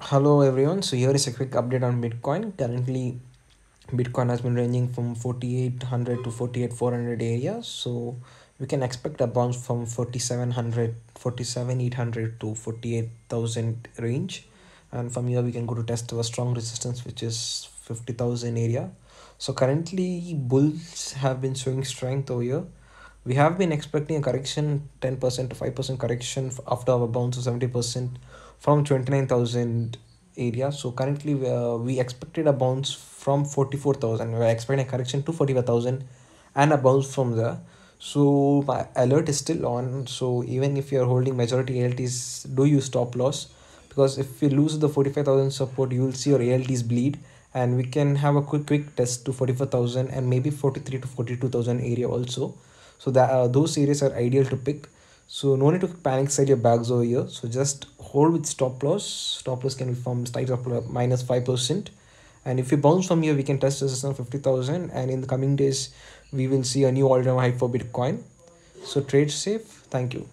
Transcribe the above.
hello everyone so here is a quick update on bitcoin currently bitcoin has been ranging from 4800 to 48400 area so we can expect a bounce from 4700 47800 to 48000 range and from here we can go to test our strong resistance which is 50000 area so currently bulls have been showing strength over here we have been expecting a correction 10% to 5% correction after our bounce of 70% from 29000 area so currently we, uh, we expected a bounce from 44000 we are expecting a correction to 45000 and a bounce from there so my alert is still on so even if you are holding majority alts do you stop loss because if you lose the 45000 support you will see your alts bleed and we can have a quick quick test to 44000 and maybe 43 to 42000 area also so that uh, those areas are ideal to pick so no need to panic sell your bags over here so just hold with stop loss stop loss can be from types of uh, minus five percent and if you bounce from here we can test resistance 50000 and in the coming days we will see a new all-time high for bitcoin so trade safe thank you